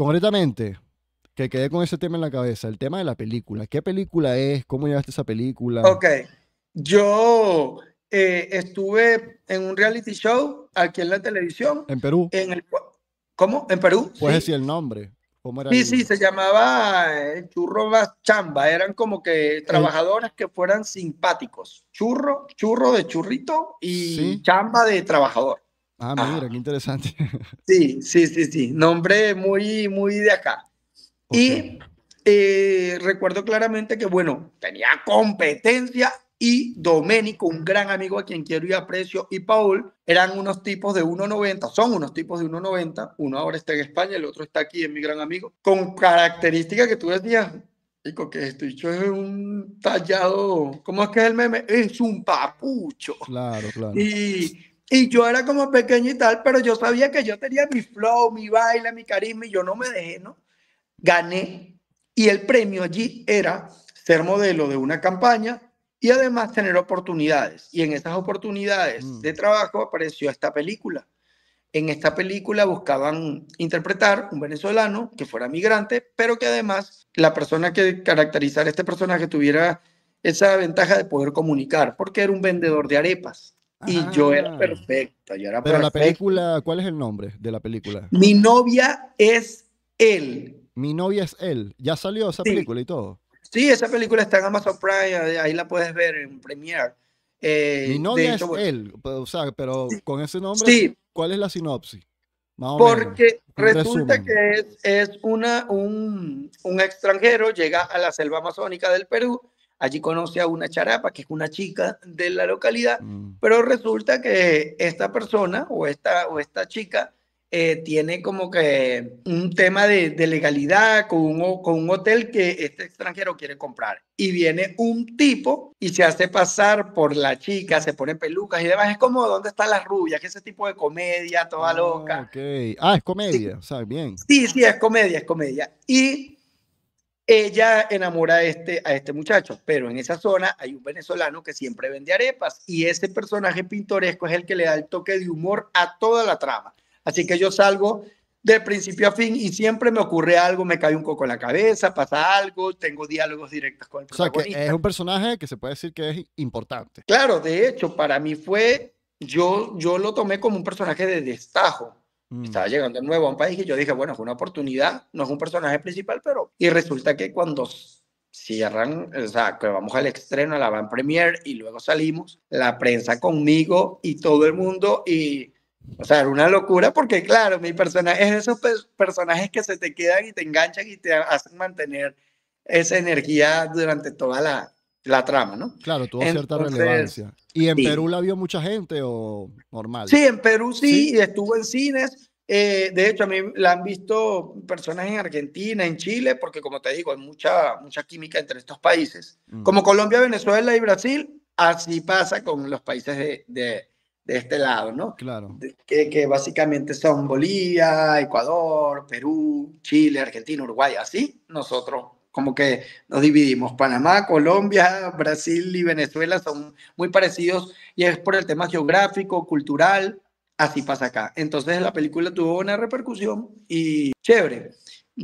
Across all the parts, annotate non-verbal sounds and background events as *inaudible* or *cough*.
Concretamente, que quedé con ese tema en la cabeza, el tema de la película. ¿Qué película es? ¿Cómo llevaste esa película? Ok, yo eh, estuve en un reality show aquí en la televisión. ¿En Perú? ¿Cómo? ¿En Perú? Puedes decir el nombre. ¿Cómo sí, sí, se llamaba eh, Churro Chamba. Eran como que trabajadores que fueran simpáticos. Churro, churro de churrito y chamba de trabajador. Ah, mira, qué interesante. *laughs* Sí, sí, sí, sí. Nombre muy, muy de acá. Y eh, recuerdo claramente que, bueno, tenía competencia y Doménico, un gran amigo a quien quiero y aprecio, y Paul, eran unos tipos de 1,90, son unos tipos de 1,90, uno ahora está en España, el otro está aquí, es mi gran amigo, con características que tú decías, Chico, que esto dicho es un tallado, ¿cómo es que es el meme? Es un papucho. Claro, claro. Y y yo era como pequeño y tal, pero yo sabía que yo tenía mi flow, mi baile, mi carisma y yo no me dejé, ¿no? Gané y el premio allí era ser modelo de una campaña y además tener oportunidades. Y en esas oportunidades mm. de trabajo apareció esta película. En esta película buscaban interpretar un venezolano que fuera migrante, pero que además la persona que caracterizara este personaje tuviera esa ventaja de poder comunicar, porque era un vendedor de arepas. Y yo era ah. perfecta, yo era Pero la película, ¿cuál es el nombre de la película? Mi novia es él. Mi novia es él. Ya salió esa película y todo. Sí, esa película está en Amazon Prime, ahí la puedes ver en Premiere. Eh, Mi novia es él, o sea, pero con ese nombre, sí. ¿cuál es la sinopsis? Porque resulta que es, es, una, un, un extranjero, llega a la selva amazónica del Perú Allí conoce a una charapa, que es una chica de la localidad, mm. pero resulta que esta persona o esta, o esta chica eh, tiene como que un tema de, legalidad con un, con un, hotel que este extranjero quiere comprar. Y viene un tipo y se hace pasar por la chica, se pone pelucas y demás. Es como, ¿dónde están las rubias? Que ese tipo de comedia toda ah, loca. Ah, es comedia, sabes bien. Sí, sí, es comedia, es comedia. Y ella enamora a este, a este muchacho, pero en esa zona hay un venezolano que siempre vende arepas y ese personaje pintoresco es el que le da el toque de humor a toda la trama. Así que yo salgo de principio a fin y siempre me ocurre algo, me cae un coco en la cabeza, pasa algo, tengo diálogos directos con el protagonista. O sea, que es un personaje que se puede decir que es importante. Claro, de hecho, para mí fue, yo, yo lo tomé como un personaje de destajo Mm. Estaba llegando nuevo a un país y yo dije, bueno, es una oportunidad, no es un personaje principal, pero... Y resulta que cuando cierran, o sea, que vamos al estreno, a la van premier y luego salimos, la prensa conmigo y todo el mundo y... O sea, era una locura porque, claro, mi personaje es esos personajes que se te quedan y te enganchan y te hacen mantener esa energía durante toda la, la trama, ¿no? Claro, tuvo cierta relevancia. ¿Y en Perú la vio mucha gente o normal? Sí, en Perú sí, estuvo en cines. Eh, de hecho, a mí la han visto personas en Argentina, en Chile, porque como te digo, hay mucha, mucha química entre estos países. Mm. Como Colombia, Venezuela y Brasil, así pasa con los países de, este lado, ¿no? Claro. que, que básicamente son Bolivia, Ecuador, Perú, Chile, Argentina, Uruguay, así nosotros como que nos dividimos. Panamá, Colombia, Brasil y Venezuela son muy parecidos y es por el tema geográfico, cultural, así pasa acá. Entonces la película tuvo una repercusión y chévere.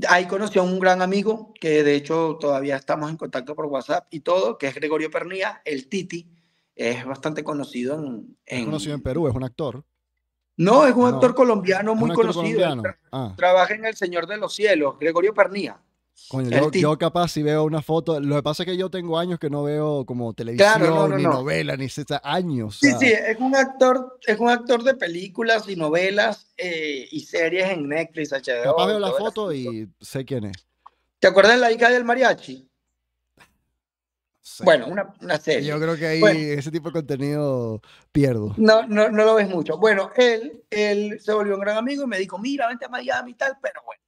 Ahí conocí a un gran amigo que de hecho todavía estamos en contacto por WhatsApp y todo, que es Gregorio Pernía, el Titi. Es bastante conocido en... Es conocido en Perú, es un actor. No, es un ah, actor colombiano muy conocido. Ah. Trabaja en El Señor de los Cielos, Gregorio Pernía yo, capaz si veo una foto, lo que pasa es que yo tengo años que no veo como televisión, ni no. novela, ni años. Sí, sí, es un actor, es un actor de películas y novelas eh, y series en Netflix, Capaz veo la foto y sé quién es. ¿Te acuerdas de la hija del mariachi? Bueno, una, serie. Yo creo que ahí ese tipo de contenido pierdo. No, no, no lo ves mucho. Bueno, él, él se volvió un gran amigo y me dijo, mira, vente a Miami y tal, pero bueno